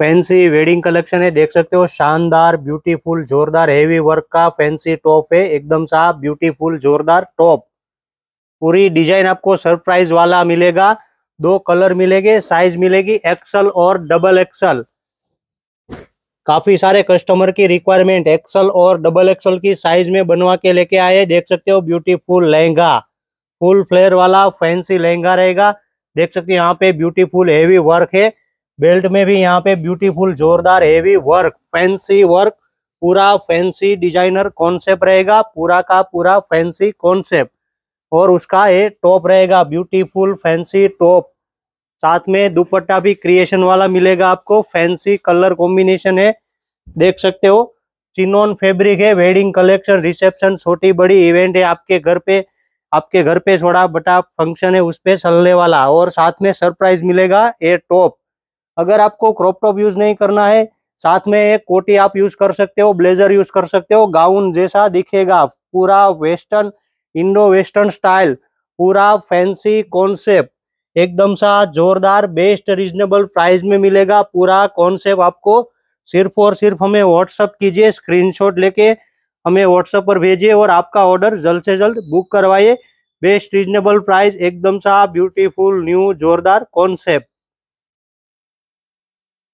fancy wedding collection है देख सकते हो शानदार ब्यूटीफुल जोरदार हेवी वर्क का फैंसी टॉप है एकदम सा ब्यूटीफुल जोरदार टॉप पूरी डिजाइन आपको सरप्राइज वाला मिलेगा दो कलर मिलेंगे साइज मिलेगी एक्सल और डबल एक्सल काफी सारे कस्टमर की रिक्वायरमेंट एक्सल और डबल एक्सल की साइज में बनवा के लेके आए देख सकते हो ब्यूटीफुल लहंगा फुल फ्लेयर वाला फैंसी लहंगा रहेगा देख सकते हो यहाँ पे ब्यूटीफुल हेवी वर्क है बेल्ट में भी यहाँ पे ब्यूटीफुल जोरदार हेवी वर्क फैंसी वर्क पूरा फैंसी डिजाइनर कॉन्सेप्ट रहेगा पूरा का पूरा फैंसी कॉन्सेप्ट और उसका ये टॉप रहेगा ब्यूटीफुल फैंसी टॉप साथ में दुपट्टा भी क्रिएशन वाला मिलेगा आपको फैंसी कलर कॉम्बिनेशन है देख सकते हो चिनोन फैब्रिक है वेडिंग कलेक्शन रिसेप्शन छोटी बड़ी इवेंट है आपके घर पे आपके घर पे छोड़ा बटा फंक्शन है उस पर चलने वाला और साथ में सरप्राइज मिलेगा ये टॉप अगर आपको क्रॉप टॉप यूज नहीं करना है साथ में एक कोटी आप यूज कर सकते हो ब्लेजर यूज कर सकते हो गाउन जैसा दिखेगा पूरा वेस्टर्न इंडो वेस्टर्न स्टाइल पूरा फैंसी कॉन्सेप्ट एकदम सा जोरदार बेस्ट रीजनेबल प्राइस में मिलेगा पूरा कॉन्सेप्ट आपको सिर्फ और सिर्फ हमें व्हाट्सअप कीजिए स्क्रीनशॉट लेके हमें व्हाट्सअप पर भेजिए और आपका ऑर्डर जल्द से जल्द बुक करवाइए बेस्ट रीजनेबल प्राइस एकदम सा ब्यूटीफुल न्यू जोरदार कॉन्सेप्ट